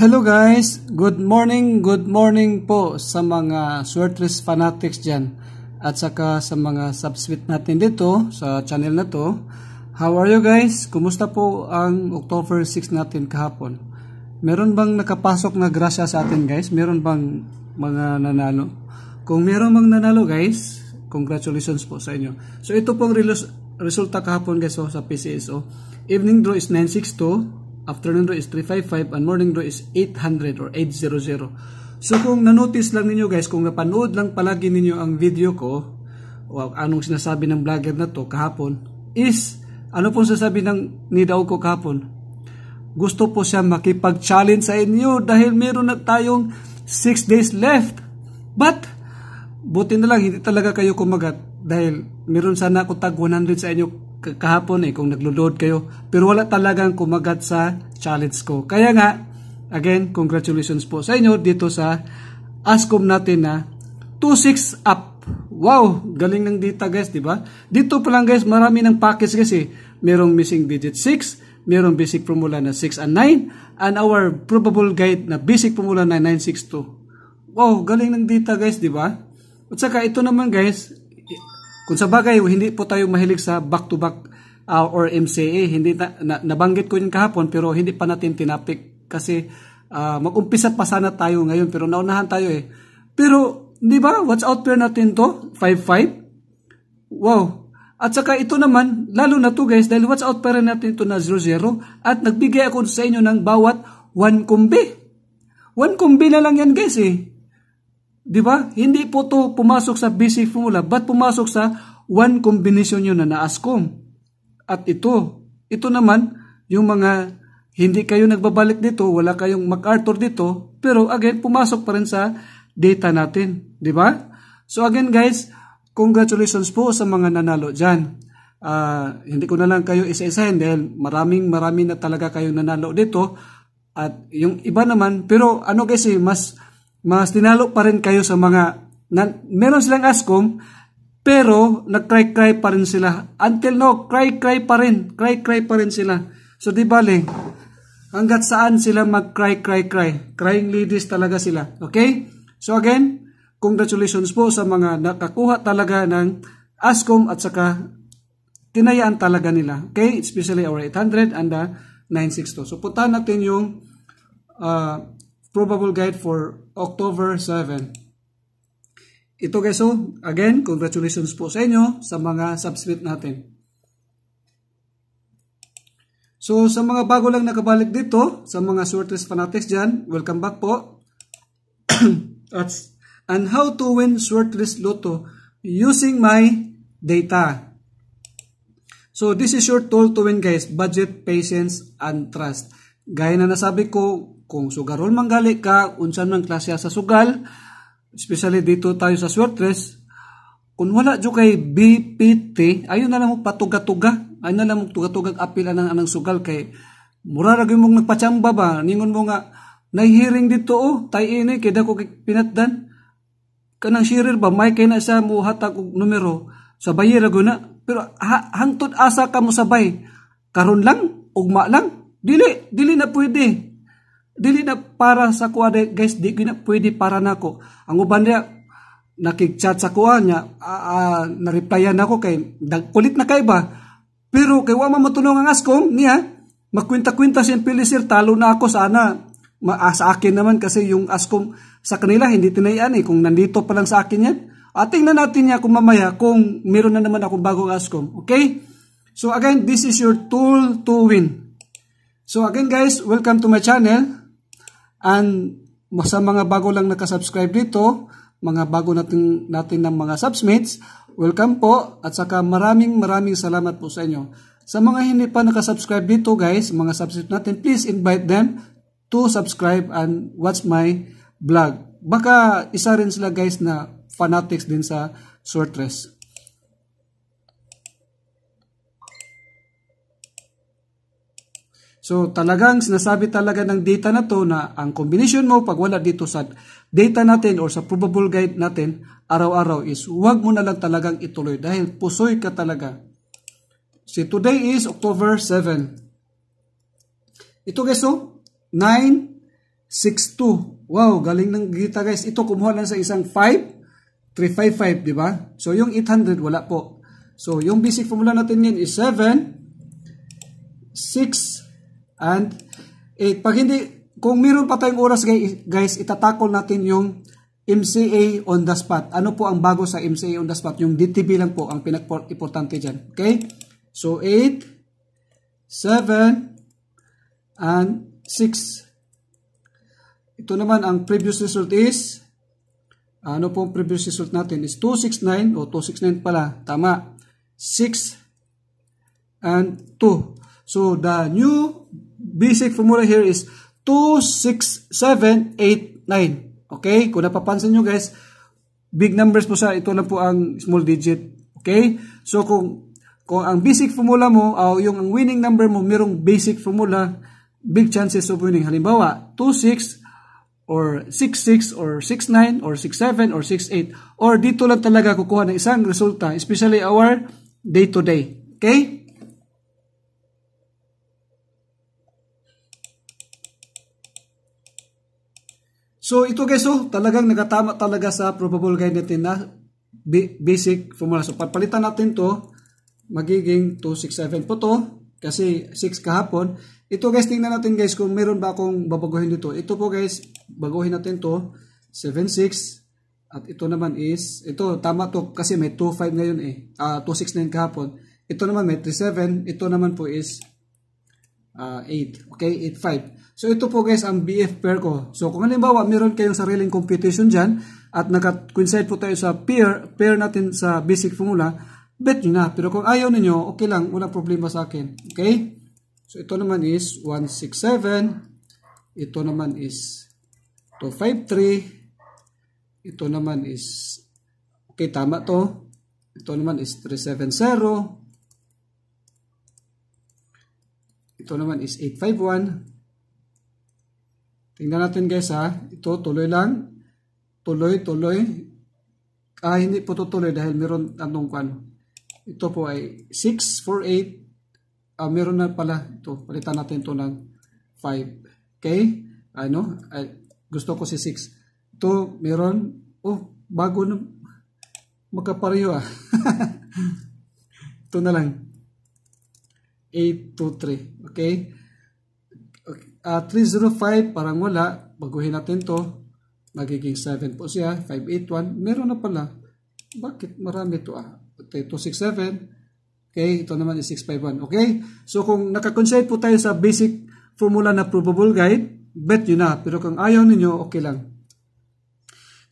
Hello guys! Good morning, good morning po sa mga Swertres fanatics dyan at saka sa mga subsweet natin dito sa channel na to. How are you guys? Kumusta po ang October 6 natin kahapon? Meron bang nakapasok na grasya sa atin guys? Meron bang mga nanalo? Kung meron bang nanalo guys, congratulations po sa inyo. So ito pong resulta kahapon guys so, oh, sa PCSO. Evening draw is 962 Afternoon row is 355 and morning row is 800 or 800. So kung nanotice lang ninyo guys, kung napanood lang palagi ninyo ang video ko, o anong sinasabi ng vlogger na to kahapon, is, ano pong sasabi ng nidaw ko kahapon? Gusto po siya makipag-challenge sa inyo dahil meron na tayong 6 days left. But, buti na lang, hindi talaga kayo kumagat dahil meron sana ako tag 100 sa inyo kahapon eh kung naglo-load kayo. Pero wala talagang kumagat sa challenge ko. Kaya nga, again, congratulations po sa inyo dito sa ASCOM natin na 26 up. Wow, galing ng data guys, di ba? Dito pa lang guys, marami ng package kasi. Eh. Merong missing digit 6, merong basic formula na 6 and 9, and our probable guide na basic formula na 962. Wow, galing ng data guys, di ba? At saka ito naman guys, kung sa bagay, hindi po tayo mahilig sa back-to-back uh, or MCA. Hindi na, na, nabanggit ko yun kahapon pero hindi pa natin tinapik kasi uh, mag-umpisa pa sana tayo ngayon pero naunahan tayo eh. Pero, di ba? Watch out pair natin to? 5-5? Wow! At saka ito naman, lalo na to guys, dahil watch out pair natin ito na 0-0 at nagbigay ako sa inyo ng bawat 1 kumbi. 1 kumbi na lang yan guys eh. Di ba? Hindi po to pumasok sa basic formula, but pumasok sa one combination yun na na-ASCOM. At ito, ito naman, yung mga hindi kayo nagbabalik dito, wala kayong MacArthur dito, pero again, pumasok pa rin sa data natin. Di ba? So again guys, congratulations po sa mga nanalo dyan. Uh, hindi ko na lang kayo isa-isahin dahil maraming maraming na talaga kayong nanalo dito. At yung iba naman, pero ano guys eh, mas mas tinalo pa rin kayo sa mga, na, meron silang askom, pero nag-cry-cry pa rin sila. Until no, cry-cry pa rin. Cry-cry pa rin sila. So di bale, hanggat saan sila mag-cry-cry-cry. Crying ladies talaga sila. Okay? So again, congratulations po sa mga nakakuha talaga ng askom at saka tinayaan talaga nila. Okay? Especially our 800 and the 962. So puntahan natin yung uh, probable guide for October 7. Ito guys, so oh. again, congratulations po sa inyo sa mga subscribe natin. So sa mga bago lang nakabalik dito, sa mga shortlist fanatics dyan, welcome back po. At, and how to win shortlist lotto using my data. So this is your tool to win guys, budget, patience, and trust. Gaya na nasabi ko, kung sugarol manggali ka, unsan man klase sa sugal, especially dito tayo sa swertres, kung wala dyo kay BPT, ayun na lang mo patuga-tuga, ayun na lang mo tuga-tuga apil anang anang sugal kay mura ra mong nagpatsamba ba, ningon mo nga, nahihiring dito oh, tay ini, eh, kay dako kay pinatdan, kanang shirir ba, may kay na mo hatag og numero, sa bayira na, pero ha, hangtod asa ka mo sabay, karon lang, ugma lang, Dili, dili na pwede. Dili na para sa kuha guys, di na pwede para nako. Ang uban niya, nakikchat sa kuha niya, uh, uh, na-replyan ako kay, kulit na kay ba? Pero kay wa man matunong ang askong niya, makwinta-kwinta si pilisir, talo na ako sana. Ma, ah, sa akin naman kasi yung askong sa kanila, hindi tinayan eh. Kung nandito pa lang sa akin yan, Ating ah, na natin niya kung mamaya kung meron na naman ako bagong ASCOM. Okay? So again, this is your tool to win. So again guys, welcome to my channel. And sa mga bago lang nakasubscribe dito, mga bago natin, natin ng mga submates, welcome po at saka maraming maraming salamat po sa inyo. Sa mga hindi pa nakasubscribe dito guys, mga subscribe natin, please invite them to subscribe and watch my vlog. Baka isa rin sila guys na fanatics din sa short So talagang sinasabi talaga ng data na to na ang combination mo pag wala dito sa data natin or sa probable guide natin araw-araw is huwag mo na lang talagang ituloy dahil pusoy ka talaga. So today is October 7. Ito guys so 962. Wow, galing ng gita guys. Ito kumuha lang sa isang 5 355, di ba? So yung 800 wala po. So yung basic formula natin yun is 7 6 And eh, pag hindi, kung meron pa tayong oras guys, itatakol natin yung MCA on the spot. Ano po ang bago sa MCA on the spot? Yung DTB lang po ang pinag-importante dyan. Okay? So, 8, 7, and 6. Ito naman ang previous result is, ano po ang previous result natin is 269 o 269 pala. Tama. 6 and 2. So the new basic formula here is 26789. 6, 7, 8, 9. Okay? Kung napapansin nyo guys, big numbers po sa Ito lang po ang small digit. Okay? So kung, kung ang basic formula mo, o yung winning number mo, merong basic formula, big chances of winning. Halimbawa, 26 or 66 or 69 or 67 or 68 or dito lang talaga kukuha ng isang resulta especially our day to -day. Okay? So ito guys, oh, talagang nagatama talaga sa probable guide natin na basic formula. So papalitan natin to magiging 267 po to kasi 6 kahapon. Ito guys, tingnan natin guys kung meron ba akong babaguhin dito. Ito po guys, baguhin natin to 76 at ito naman is, ito tama to kasi may 25 ngayon eh. Uh, ah, 269 kahapon. Ito naman may 37. Ito naman po is uh, 8. Okay, 8.5. So ito po guys ang BF pair ko. So kung halimbawa meron kayong sariling computation dyan at nagka-coincide po tayo sa pair, pair natin sa basic formula, bet nyo na. Pero kung ayaw niyo okay lang, walang problema sa akin. Okay? So ito naman is 167. Ito naman is 253. Ito naman is, okay tama to. Ito naman is 370. Ito naman is 851. Tingnan natin guys ha. Ito tuloy lang. Tuloy, tuloy. Ah, hindi po tutuloy dahil meron anong kwan. Ito po ay 648. Ah, meron na pala. Ito, palitan natin ito ng 5. Okay? Ano? Ay, gusto ko si 6. Ito, meron. Oh, bago na. Magkapareho ah. ito na lang. 823. Okay? Uh, 305, parang wala. Baguhin natin to. Magiging 7 po siya. 581. Meron na pala. Bakit? Marami to ah. Okay, 267. Okay, ito naman is 651. Okay? So kung nakakonsentrate po tayo sa basic formula na probable guide, bet nyo na. Pero kung ayaw ninyo, okay lang.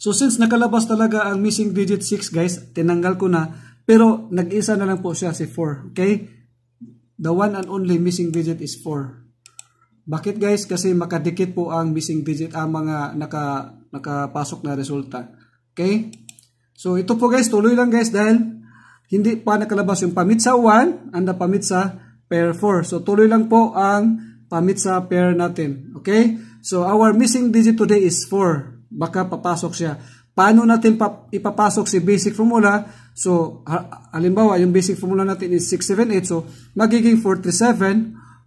So since nakalabas talaga ang missing digit 6 guys, tinanggal ko na. Pero nag-isa na lang po siya si 4. Okay? The one and only missing digit is 4. Bakit guys? Kasi makadikit po ang missing digit ang mga naka, nakapasok na resulta. Okay? So ito po guys, tuloy lang guys dahil hindi pa nakalabas yung pamit sa 1 and the pamit sa pair 4. So tuloy lang po ang pamit sa pair natin. Okay? So our missing digit today is 4. Baka papasok siya. Paano natin ipapasok si basic formula? So, halimbawa, yung basic formula natin is 678. So, magiging 437,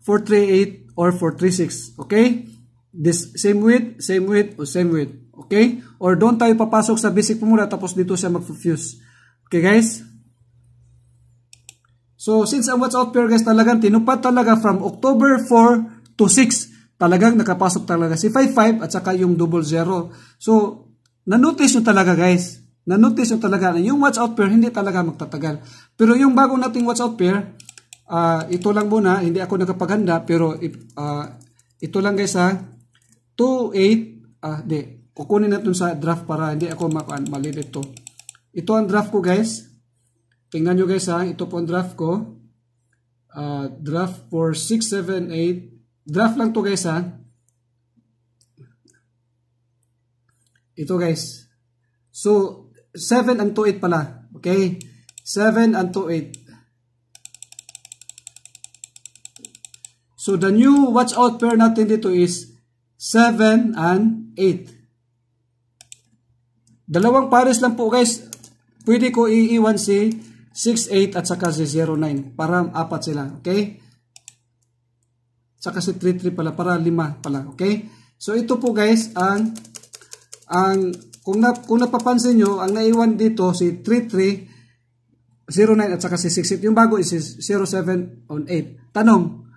438, or 436. Okay? This, same width, same width, or same width. Okay? Or doon tayo papasok sa basic formula tapos dito siya mag-fuse. Okay, guys? So, since ang watch out pair, guys, talagang tinupad talaga from October 4 to 6 talagang nakapasok talaga si 55 at saka yung double 0. So, na-notice nyo talaga guys. Na-notice nyo talaga na yung watch out pair hindi talaga magtatagal. Pero yung bago nating watch out pair, uh, ito lang muna, hindi ako nakapaghanda pero uh, ito lang guys ha. 2.8, ah di, kukunin natin sa draft para hindi ako malilit to. Ito ang draft ko guys. Tingnan nyo guys ha, ito po ang draft ko. Uh, draft for 6, 7, 8. Draft lang to guys ha. Ito guys. So, 7 and 2, 8 pala. Okay? 7 and 2, 8. So, the new watch out pair natin dito is 7 and 8. Dalawang pares lang po guys. Pwede ko iiwan si 6-8 at saka si 0-9 para apat sila. Okay? Saka si 3-3 pala para lima pala. Okay? So ito po guys ang ang kung, na, kung napapansin niyo ang naiwan dito si 33, 09 at saka si 68. Yung bago is 07 on 8. Tanong,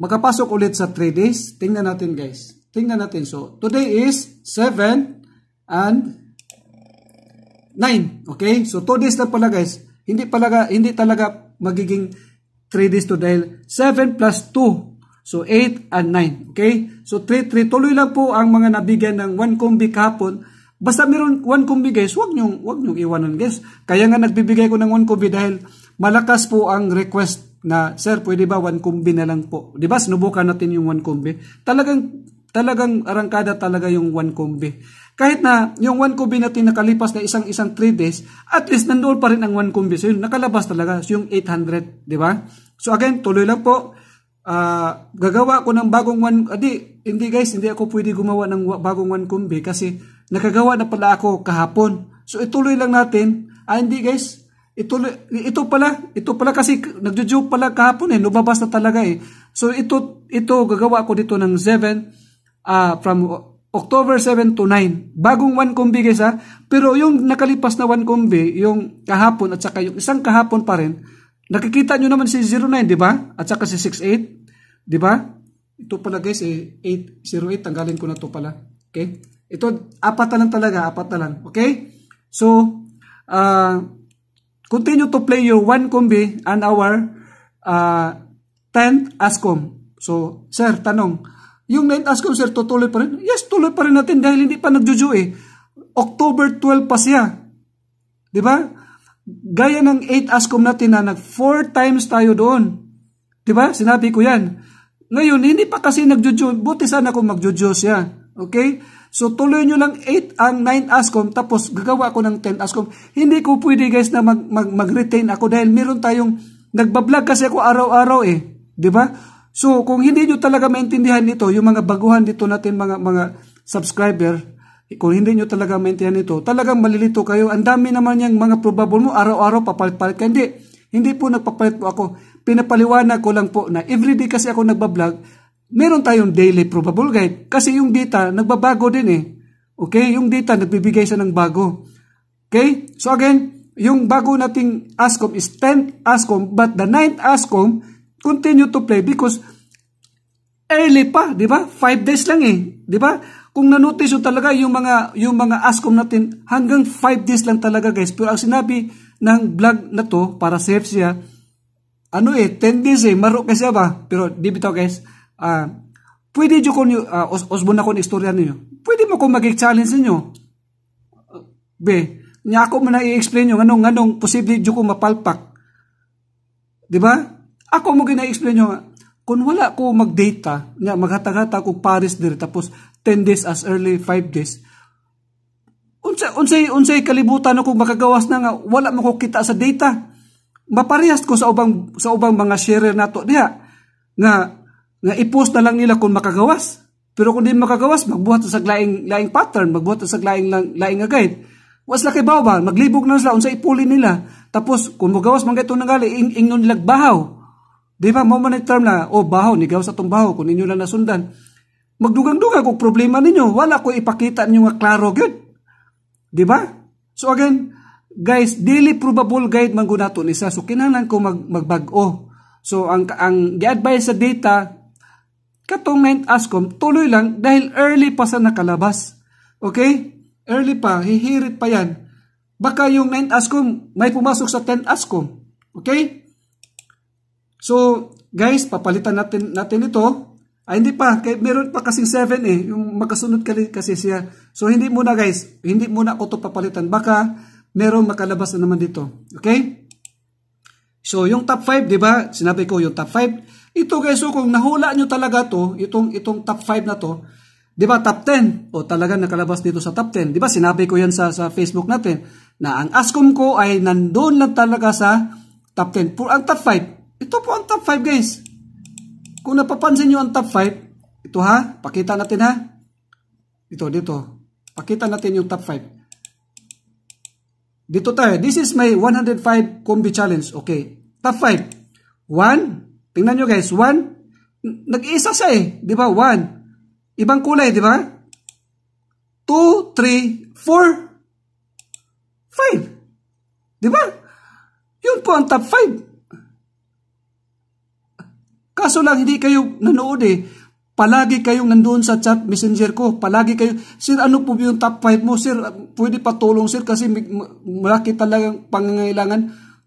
magkapasok ulit sa 3 days? Tingnan natin guys. Tingnan natin. So, today is 7 and 9. Okay? So, 2 days na pala guys. Hindi, pala hindi talaga magiging 3 days to dahil 7 plus 2 So 8 and 9. Okay? So 3-3. Tuloy lang po ang mga nabigyan ng 1 kombi kahapon. Basta meron 1 kombi guys, huwag nyo, huwag nyo iwanan guys. Kaya nga nagbibigay ko ng 1 kombi dahil malakas po ang request na sir pwede ba 1 kombi na lang po. 'Di ba? Sinubukan natin yung 1 kombi. Talagang talagang arangkada talaga yung 1 kombi. Kahit na yung 1 kombi natin nakalipas na isang-isang 3 days, at least nandoon pa rin ang 1 kombi. So yun, nakalabas talaga. So yung 800, di ba? So again, tuloy lang po uh, gagawa ko ng bagong one, adi, hindi guys, hindi ako pwede gumawa ng bagong one kumbi kasi nakagawa na pala ako kahapon. So ituloy lang natin. Ah, hindi guys, ituloy, ito pala, ito pala kasi nagjo-joke pala kahapon eh, nubabas na talaga eh. So ito, ito gagawa ko dito ng 7 uh, ah, from October 7 to 9. Bagong one kumbi guys ha. Ah. Pero yung nakalipas na one kumbi yung kahapon at saka yung isang kahapon pa rin, Nakikita nyo naman si 09, di ba? At saka si 68, di ba? Ito pala guys, eh, 808, 08, tanggalin ko na to pala. Okay? Ito, apat na lang talaga, apat na lang. Okay? So, uh, continue to play your one combi and our uh, ah, 10th ASCOM. So, sir, tanong, yung 9th ASCOM, sir, tutuloy pa rin? Yes, tuloy pa rin natin dahil hindi pa nagjuju eh. October 12 pa siya. Di ba? Gaya ng 8 ASCOM natin na nag 4 times tayo doon. 'Di ba? Sinabi ko yan. Ngayon, hindi pa kasi nagjujo. Buti sana kung magjujo siya. Okay? So, tuloy niyo lang 8 ang 9 ASCOM, tapos gagawa ako ng 10 ASCOM. Hindi ko pwede guys na mag, mag, mag-retain ako dahil meron tayong, nagbablog kasi ako araw-araw eh. 'di ba? So, kung hindi niyo talaga maintindihan nito, yung mga baguhan dito natin mga, mga subscriber, kung hindi nyo talaga maintindihan ito, talagang malilito kayo. Ang dami naman yung mga probable mo, araw-araw papalit-palit ka. Hindi, hindi po nagpapalit po ako. Pinapaliwanag ko lang po na everyday kasi ako nagbablog, meron tayong daily probable guide. Kasi yung data, nagbabago din eh. Okay, yung data, nagbibigay sa ng bago. Okay, so again, yung bago nating ASCOM is 10th ASCOM, but the 9th ASCOM, continue to play because early pa, di ba? 5 days lang eh, di ba? Kung nanotice nyo talaga yung mga, yung mga askom natin, hanggang 5 days lang talaga guys. Pero ang sinabi ng vlog na to, para safe siya, ano eh, 10 days eh, maro kasi ba? Pero di bitaw guys, uh, pwede nyo kung, uh, ah, os osbon na kun istorya niyo pwede mo ko mag-challenge niyo be, nya ako mo na i-explain nyo, anong, anong posible nyo kung mapalpak. Di ba? Ako mo gina-explain nyo, kung wala ko magdata, nya maghatag-hata ko Paris diri tapos 10 days as early 5 days unsa unsay unsay kalibutan ako makagawas na nga wala mo kita sa data maparehas ko sa ubang sa ubang mga sharer nato diha nga nga ipost na lang nila kung makagawas pero kung di makagawas magbuhat sa laing laing pattern magbuhat sa laing laing guide was laki ba ba maglibog na sila unsa ipuli nila tapos kung magawas man gayto gali ing ingnon lag di ba mo man term na oh bahaw ni gawas atong bahaw kun inyo lang nasundan magdugang-dugang og problema ninyo. Wala ko ipakita ninyo nga klaro gyud. Di ba? So again, guys, daily probable guide man gud nato isa. So kinahanglan ko mag magbag-o. So ang ang gi-advise sa data katong 9 ASCOM tuloy lang dahil early pa sa nakalabas. Okay? Early pa, hihirit pa yan. Baka yung 9 ASCOM may pumasok sa 10 ASCOM. Okay? So, guys, papalitan natin natin ito. Ay, ah, hindi pa. Kay, meron pa kasing 7 eh. Yung magkasunod kasi siya. So, hindi muna guys. Hindi muna ko ito papalitan. Baka meron makalabas na naman dito. Okay? So, yung top 5, di ba? Sinabi ko yung top 5. Ito guys, so oh, kung nahula nyo talaga to, itong, itong top 5 na to, di ba top 10? O talaga nakalabas dito sa top 10. Di ba? Sinabi ko yan sa, sa Facebook natin na ang ASCOM ko ay nandun lang talaga sa top 10. Puro ang top 5. Ito po ang top 5 guys. Kung napapansin nyo ang top 5, ito ha, pakita natin ha. Dito, dito. Pakita natin yung top 5. Dito tayo. This is my 105 combi challenge. Okay. Top 5. 1. Tingnan nyo guys. 1. nag iisa siya eh. Di ba? 1. Ibang kulay, di ba? 2, 3, 4, 5. Di ba? Yun po ang top 5. Kaso lang, hindi kayo nanood eh. Palagi kayong nandoon sa chat messenger ko. Palagi kayo, Sir, ano po yung top 5 mo? Sir, pwede patulong, sir, kasi malaki talagang pangangailangan.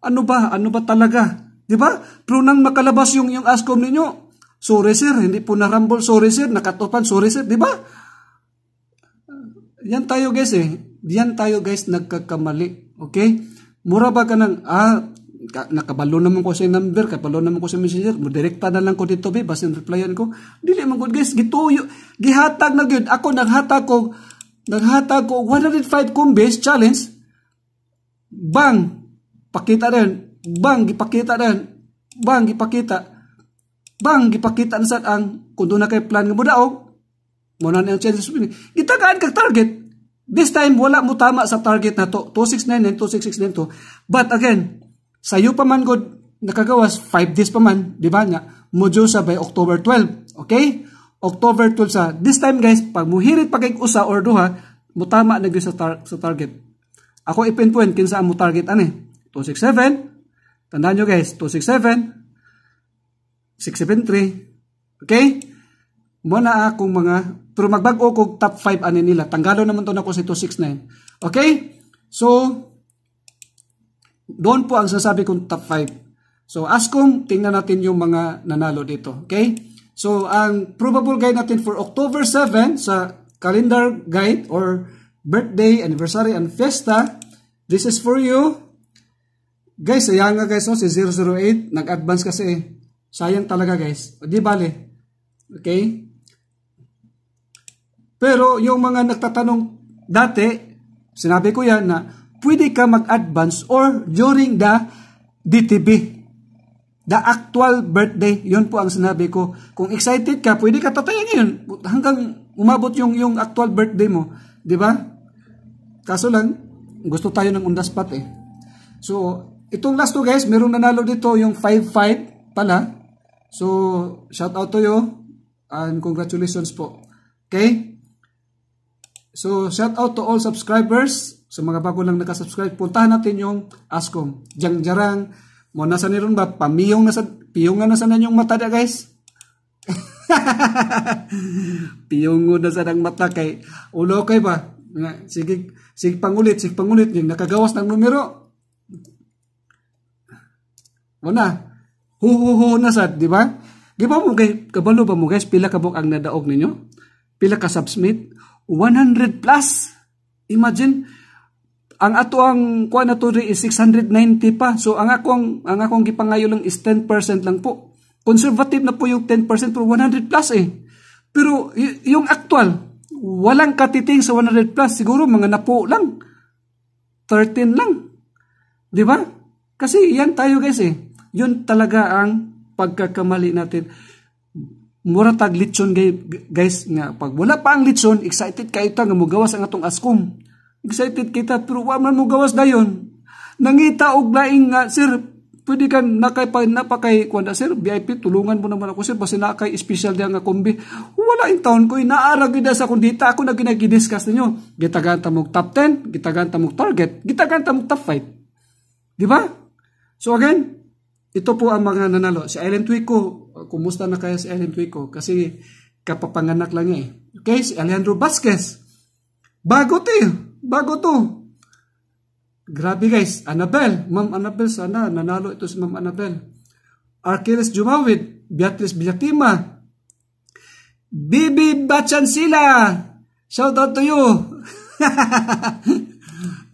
Ano ba? Ano ba talaga? Di ba? Pero nang makalabas yung, yung ASCOM ninyo, sorry sir, hindi po narambol, sorry sir, nakatopan, sorry sir, di ba? Yan tayo guys eh. Yan tayo guys nagkakamali. Okay? Mura ba ka ng, ah, nakabalo naman ko sa number, kabalo naman ko sa messenger, direkta na lang ko dito be, basta replyan ko. Dili man good guys, gituyo, gihatag na gyud. Ako naghatag ko naghatag ko 105 combes challenge. Bang, pakita rin. Bang, gipakita rin. Bang, gipakita. Bang, gipakita na sad ang kun na kay plan nga mudaog. Oh. Mo na ang chances mo. Gitagaan kag target. This time wala mo tama sa target na to 2699 2669 to. But again, sa pa man God, nakagawas, 5 days pa man, di ba nga, mojo sa by October 12. Okay? October 12 sa. This time guys, pag muhirit pa kay usa or duha, mutama na sa, tar sa target. Ako ipinpoint kinsa ang mo target ani. 267. Tandaan nyo guys, 267. 673. Okay? Mo na akong mga pero magbag-o kog top 5 ani nila. Tanggalo naman to na ko sa 269. Okay? So, doon po ang sasabi kong top 5. So as kung tingnan natin yung mga nanalo dito. Okay? So ang probable guide natin for October 7 sa calendar guide or birthday, anniversary, and fiesta, this is for you. Guys, sayang nga guys, no? si 008, nag-advance kasi eh. Sayang talaga guys. O, di bale. Okay? Pero yung mga nagtatanong dati, sinabi ko yan na pwede ka mag-advance or during the DTB. The actual birthday, yun po ang sinabi ko. Kung excited ka, pwede ka tatayan ngayon hanggang umabot yung, yung actual birthday mo. Di ba? Kaso lang, gusto tayo ng undas pat eh. So, itong last two guys, merong nanalo dito yung 5-5 pala. So, shout out to you and congratulations po. Okay? So, shout out to all subscribers. So, mga bago lang nakasubscribe, puntahan natin yung Askom. Diyang jarang. Mo nasa ni ron ba? Pamiyong nasa, piyong nga nasa na yung mata na guys. piyong na sa ng mata kay ulo kay ba? Nga, sige, sige pangulit, sige pangulit. Yung nakagawas ng numero. Wala. Huhuhu na sa, di ba? Di ba mo kay kabalo ba mo guys? Pila kabok ang nadaog ninyo? Pila ka subsmith? 100 plus. Imagine ang ato ang kuan nato ri is 690 pa. So ang akong ang akong gipangayo lang is 10% lang po. Conservative na po yung 10% pero 100 plus eh. Pero yung actual, walang katiting sa 100 plus, siguro mga napo lang. 13 lang. 'Di ba? Kasi yan tayo guys eh. Yun talaga ang pagkakamali natin mura tag litson guys nga pag wala pa ang litson excited kayo ta nga mugawas ang atong askom excited kita pero wa man mugawas dayon nangita og laing nga sir pwede ka nakay pa napakay kwanda sir VIP tulungan mo naman ako sir basta nakay special dia nga kombi wala in town ko inaara gyud sa kun dita ako na ginagidiscuss ninyo gitaganta mo top 10 gitaganta mo target gitaganta mo top 5 di ba so again ito po ang mga nanalo. Si Ellen Twico, kumusta na kaya si Ellen Twico? Kasi kapapanganak lang eh. Okay, si Alejandro Vasquez. Bago to eh. Bago to. Grabe guys. Annabel. Ma'am Annabel sana. Nanalo ito si Ma'am Annabel. Arquiles Jumawit. Beatrice Villatima, Bibi Bachansila, shout out to you.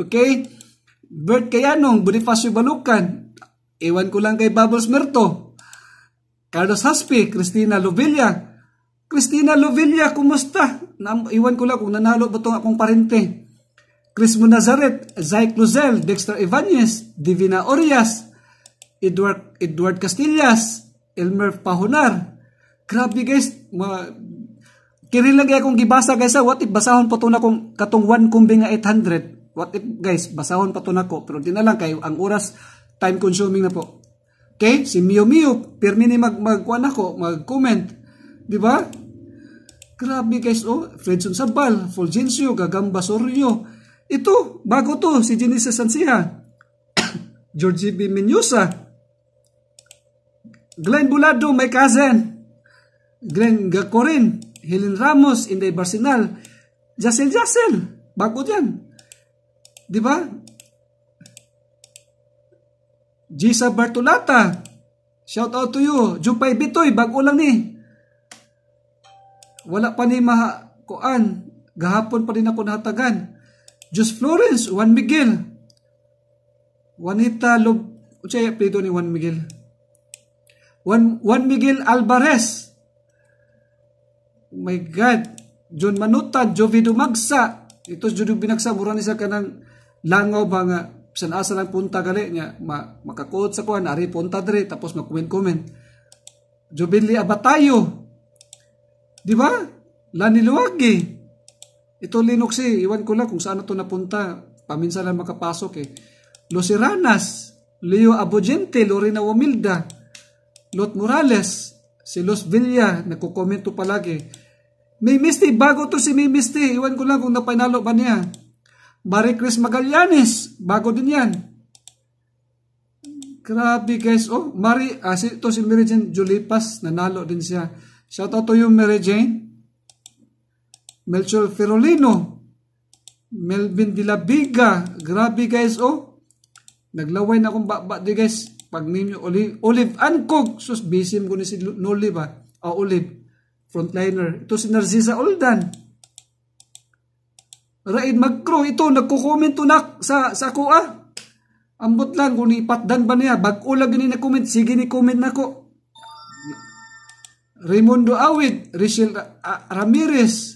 okay? Bert Kayanong, Bonifacio Balukan, Iwan ko lang kay Bubbles Merto, Carlos Haspi, Cristina Lovilla. Cristina Lovilla, kumusta? Iwan ko lang kung nanalo ba itong akong parente. Chris Munazaret, Zay Cluzel, Dexter Ibanez, Divina Orias, Edward, Edward Castillas, Elmer Pahunar. Grabe guys, ma Kiri lagi akong gibasa guys, what if basahon pa to na kung katong 1 kumbing 800. What if guys, basahon pa to na ko, pero di na lang kay ang oras time consuming na po. Okay? Si Mio Mio, pirmi ni mag, mag ako, mag-comment. Di ba? Grabe guys, oh, Fredson Sabal, Fulgencio, Gagamba Sorio. Ito, bago to, si Genesis Sancia, Georgie B. Menusa, Glenn Bulado, my cousin, Glenn Gacorin, Helen Ramos, Inday Barsinal, Jacel Jacel, bago yan. Di ba? Jisa Bartolata. Shout out to you. Jupay Bitoy, bago lang ni. Wala pa ni maha kuan. Gahapon pa rin ako nahatagan. Jus Florence, Juan Miguel. Juanita Lob... Utsaya, plito ni Juan Miguel. Juan, Juan Miguel Alvarez. Oh my God. John Manuta, Jovi Dumagsa. Ito, Jovi Binagsa. Mura ni sa kanang langaw ba nga bisan asa lang punta gali nya ma, makakod sa kuan ari punta diri tapos mag-comment-comment. Jubilee abatayo. Di ba? Lani luwagi. Ito Linux eh. Iwan ko lang kung saan to napunta. Paminsan lang makapasok eh. Luciranas, Leo Abogente, Lorena Wamilda, Lot Morales, si Los Villa, nagkukomento palagi. May Misty, bago to si May Misty. Iwan ko lang kung napainalo ba niya. Barry Chris Magallanes. Bago din yan. Grabe guys. Oh, Mari, ah, si, ito si Mary Jane Julipas. Nanalo din siya. Shout out to you Mary Jane. Melchor Ferolino. Melvin Dilabiga. Grabe guys. Oh, naglaway na akong baba di guys. Pag name nyo, Olive, Olive Ancog. Sus, bisim ko ni si Nolive ah. Uh, Olive. Frontliner. Ito si Narcisa Oldan. Raid magkro ito nagko-comment unak sa sa ko ah. Ambot lang kun ipatdan ba niya bag-o lang na comment sige ni comment nako. Raimundo Awit, Rachel Ramirez,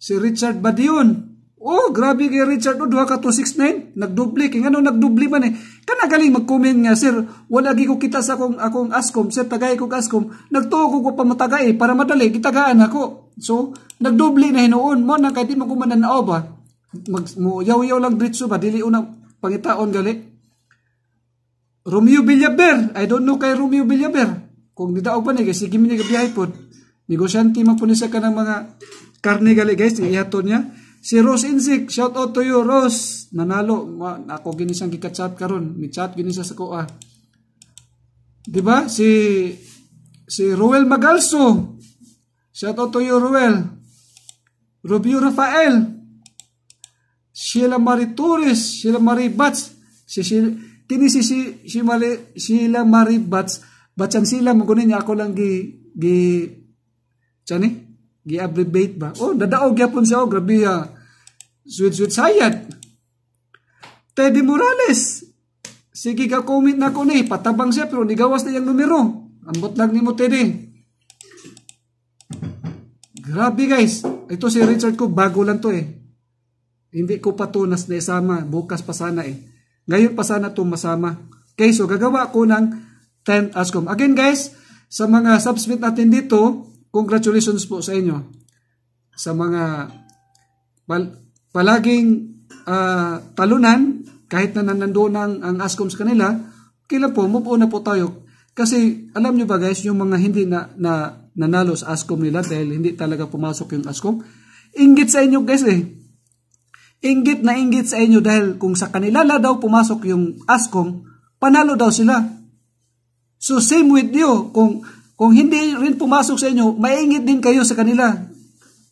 si Richard Badion, Oh, grabe kay Richard no, duha ka 269. Nagdubli kay ngano nagdubli man eh. Kana galing mag-comment nga sir, wala gi ko kita sa akong akong askom, sir tagay ko askom. Nagtuo ko ko pamatagay eh, para madali gitagaan ako. So, nagdubli na hinuon mo na kay di mo kumanan na ba. Mag yaw-yaw lang diretso ba dili una pangitaon gali. Romeo Villaber, I don't know kay Romeo Villaber. Kung nidaog pa ni guys, sige mi ni gabiyahe pod. Negosyante man po ni sa kanang mga karne gali guys, ihaton niya. Si Rose Insik, shout out to you Rose. Nanalo ako gini siyang gika-chat karon, ni chat gini sa ko ah. 'Di ba? Si si Ruel Magalso. Shout out to you Ruel. Rubio Rafael. Sheila Marie Torres, Sheila Marie Bats, si si tini si si si Mali, Sheila Marie Bats, batsan sila mo kunin ako lang gi gi chani Gi-abbreviate ba? Oh, dadaog yapon siya. Oh, grabe ya. Ah. Sweet-sweet sayat. Teddy Morales. Sige ka comment na ko ni. Patabang siya pero nigawas na yung numero. Ambot lang ni mo Teddy. Grabe guys. Ito si Richard ko bago lang to eh. Hindi ko patunas na isama. Bukas pa sana eh. Ngayon pa sana to masama. Okay, so gagawa ko ng 10 ASCOM. Again guys, sa mga subsmit natin dito, congratulations po sa inyo sa mga pal- palaging uh, talunan kahit na nandoon ang, ang ASCOM kanila, kailan po, move on na po tayo. Kasi alam nyo ba guys, yung mga hindi na, na nanalo sa ASCOM nila dahil hindi talaga pumasok yung ASCOM, inggit sa inyo guys eh. Inggit na inggit sa inyo dahil kung sa kanila na daw pumasok yung ASCOM, panalo daw sila. So same with you, kung kung hindi rin pumasok sa inyo, maingit din kayo sa kanila.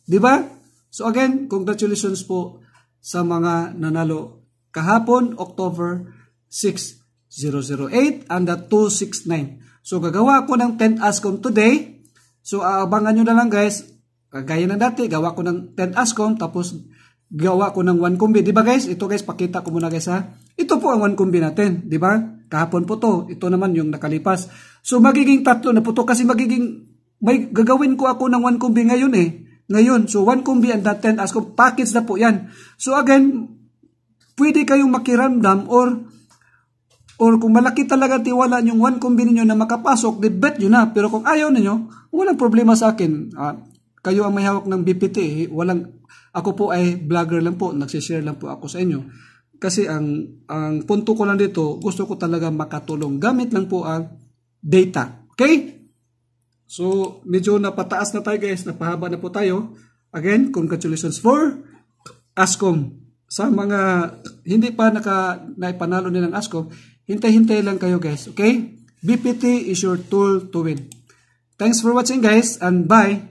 Di ba? So again, congratulations po sa mga nanalo kahapon, October 6008 and the 269. So gagawa ko ng 10 ASCOM today. So aabangan nyo na lang guys. Gaya ng dati, gawa ko ng 10 ASCOM tapos gawa ko ng 1 kumbi. Di ba guys? Ito guys, pakita ko muna guys ha. Ito po ang 1 kumbi natin. Di ba? Kahapon po to. Ito naman yung nakalipas. So magiging tatlo na putok kasi magiging may gagawin ko ako ng one kumbi ngayon eh. Ngayon, so one kumbi and that 10 as packets na po yan. So again, pwede kayong makiramdam or or kung malaki talaga tiwala yung one kumbi ninyo na makapasok, di bet niyo na. Pero kung ayaw niyo, walang problema sa akin. Ah, kayo ang may hawak ng BPT. Eh. Walang, ako po ay vlogger lang po. nagse-share lang po ako sa inyo. Kasi ang, ang punto ko lang dito, gusto ko talaga makatulong. Gamit lang po ang data. Okay? So, medyo napataas na tayo guys. Napahaba na po tayo. Again, congratulations for ASCOM. Sa mga hindi pa naka, naipanalo nilang ASCOM, hintay-hintay lang kayo guys. Okay? BPT is your tool to win. Thanks for watching guys and bye!